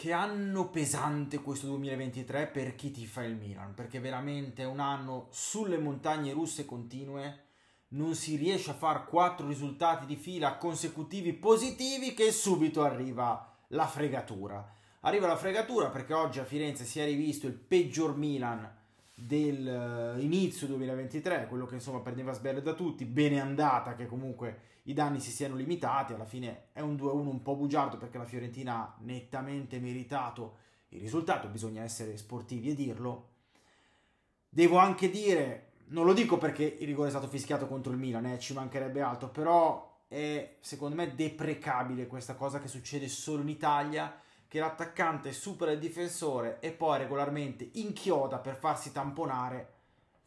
che anno pesante questo 2023 per chi ti fa il Milan, perché veramente è un anno sulle montagne russe continue, non si riesce a fare quattro risultati di fila consecutivi positivi che subito arriva la fregatura. Arriva la fregatura perché oggi a Firenze si è rivisto il peggior Milan dell'inizio eh, 2023, quello che insomma prendeva sberle da tutti, bene andata che comunque i danni si siano limitati, alla fine è un 2-1 un po' bugiardo perché la Fiorentina ha nettamente meritato il risultato, bisogna essere sportivi e dirlo. Devo anche dire, non lo dico perché il rigore è stato fischiato contro il Milan, eh, ci mancherebbe altro, però è secondo me deprecabile questa cosa che succede solo in Italia che l'attaccante supera il difensore e poi regolarmente inchioda per farsi tamponare,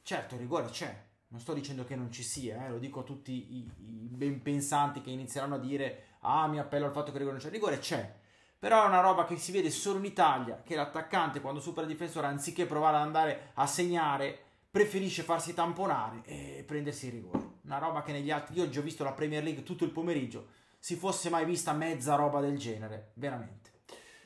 certo il rigore c'è. Non sto dicendo che non ci sia, eh, lo dico a tutti i, i ben pensanti che inizieranno a dire ah mi appello al fatto che il rigore non c'è, il rigore c'è. Però è una roba che si vede solo in Italia, che l'attaccante quando supera il difensore anziché provare ad andare a segnare preferisce farsi tamponare e prendersi il rigore. Una roba che negli altri, io ho già visto la Premier League tutto il pomeriggio, si fosse mai vista mezza roba del genere, veramente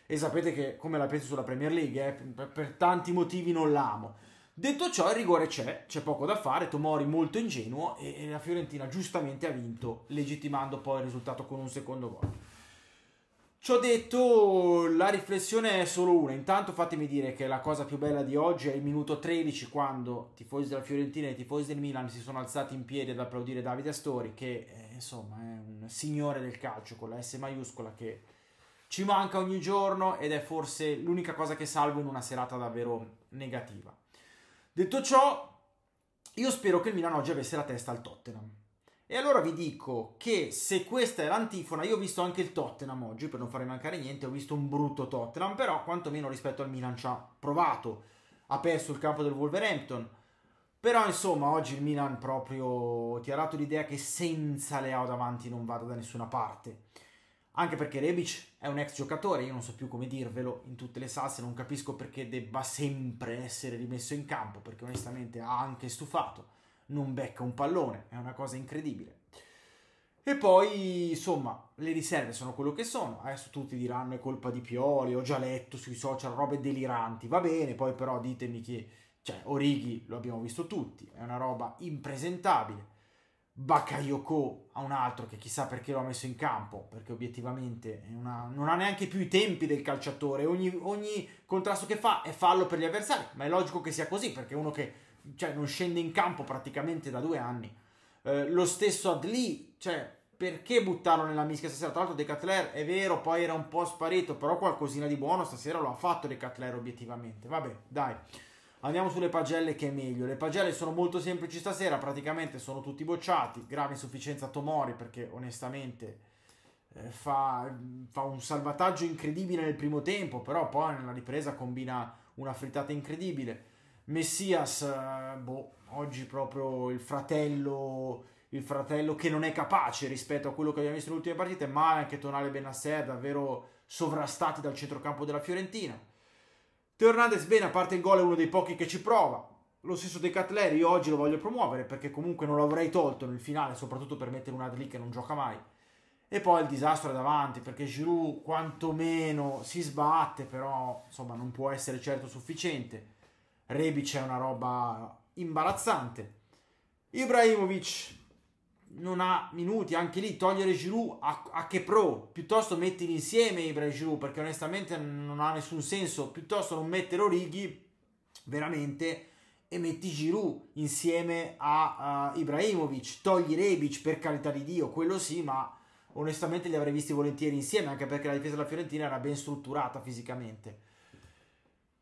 e sapete che come la penso sulla Premier League, eh, per, per, tanti motivi non l'amo. Detto ciò, il rigore c'è, c'è poco da fare, Tomori molto ingenuo e, e la Fiorentina giustamente ha vinto, legittimando poi il risultato con un secondo gol. Ciò detto, la riflessione è solo una. Intanto fatemi dire che la cosa più bella di oggi è il minuto 13 quando tifosi della Fiorentina e tifosi del Milan si sono alzati in piedi ad applaudire Davide Astori che eh, insomma è un signore del calcio con la S maiuscola che ci manca ogni giorno ed è forse l'unica cosa che salvo in una serata davvero negativa. Detto ciò, io spero che il Milan oggi avesse la testa al Tottenham. E allora vi dico che se questa è l'antifona, io ho visto anche il Tottenham oggi, per non fare mancare niente, ho visto un brutto Tottenham, però quantomeno rispetto al Milan ci ha provato, ha perso il campo del Wolverhampton. Però insomma oggi il Milan proprio ti ha dato l'idea che senza Leao davanti non vada da nessuna parte. Anche perché Rebic è un ex giocatore, io non so più come dirvelo in tutte le salse, non capisco perché debba sempre essere rimesso in campo, perché onestamente ha anche stufato, non becca un pallone, è una cosa incredibile. E poi, insomma, le riserve sono quello che sono, adesso tutti diranno è colpa di Pioli, ho già letto sui social robe deliranti, va bene, poi però ditemi che, cioè, Orighi lo abbiamo visto tutti, è una roba impresentabile, Bakayoko a un altro che chissà perché lo ha messo in campo, perché obiettivamente una, non ha neanche più i tempi del calciatore, ogni, ogni, contrasto che fa è fallo per gli avversari, ma è logico che sia così perché uno che cioè, non scende in campo praticamente da due anni. Eh, lo stesso Adli, cioè perché buttarlo nella mischia stasera? Tra l'altro De è vero, poi era un po' sparito, però qualcosina di buono stasera lo ha fatto De obiettivamente, vabbè dai. Andiamo sulle pagelle che è meglio. Le pagelle sono molto semplici stasera, praticamente sono tutti bocciati. Grave insufficienza Tomori perché onestamente eh, fa, fa, un salvataggio incredibile nel primo tempo, però poi nella ripresa combina una frittata incredibile. Messias, eh, boh, oggi proprio il fratello, il fratello che non è capace rispetto a quello che abbiamo visto nelle ultime partite, ma anche Tonale e Benasser davvero sovrastati dal centrocampo della Fiorentina. Teo Hernandez bene, a parte il gol è uno dei pochi che ci prova. Lo stesso De Catleri, io oggi lo voglio promuovere perché comunque non l'avrei tolto nel finale, soprattutto per mettere una lì che non gioca mai. E poi il disastro è davanti perché Giroud quantomeno si sbatte, però insomma non può essere certo sufficiente. Rebic è una roba imbarazzante. Ibrahimovic non ha minuti, anche lì togliere Giroud a, a che pro, piuttosto mettili insieme Ibra e Giroud perché onestamente non ha nessun senso, piuttosto non mettere Orighi veramente e metti Giroud insieme a uh, Ibrahimovic, togli Rebic per carità di Dio, quello sì, ma onestamente li avrei visti volentieri insieme anche perché la difesa della Fiorentina era ben strutturata fisicamente.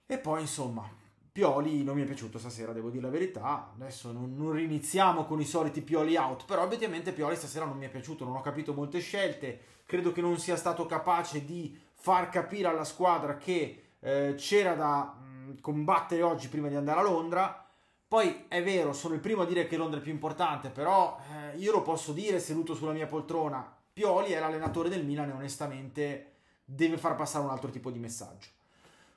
E poi insomma, Pioli non mi è piaciuto stasera, devo dire la verità. Adesso non, non riniziamo con i soliti Pioli out, però ovviamente Pioli stasera non mi è piaciuto, non ho capito molte scelte, credo che non sia stato capace di far capire alla squadra che eh, c'era da mh, mm, combattere oggi prima di andare a Londra. Poi è vero, sono il primo a dire che Londra è più importante, però eh, io lo posso dire seduto sulla mia poltrona. Pioli è l'allenatore del Milan e onestamente deve far passare un altro tipo di messaggio.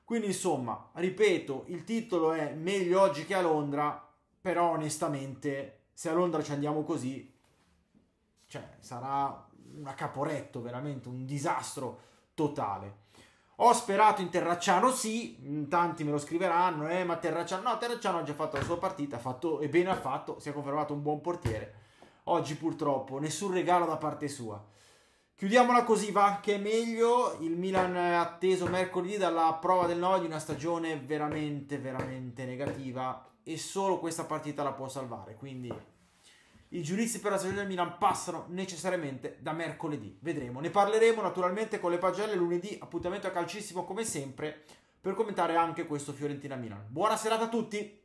Quindi insomma, ripeto, il titolo è meglio oggi che a Londra, però onestamente se a Londra ci andiamo così, cioè sarà un caporetto veramente, un disastro totale. Ho sperato in Terracciano, sì, tanti me lo scriveranno, eh, ma Terracciano, no, Terracciano ha già fatto la sua partita, ha fatto, e bene ha fatto, si è confermato un buon portiere. Oggi purtroppo nessun regalo da parte sua. Chiudiamola così, va che è meglio. Il Milan è atteso mercoledì dalla prova del 9 di una stagione veramente, veramente negativa. E solo questa partita la può salvare. Quindi i giudizi per la stagione del Milan passano necessariamente da mercoledì. Vedremo. Ne parleremo naturalmente con le pagelle lunedì. Appuntamento a calcissimo come sempre per commentare anche questo Fiorentina-Milan. Buona serata a tutti!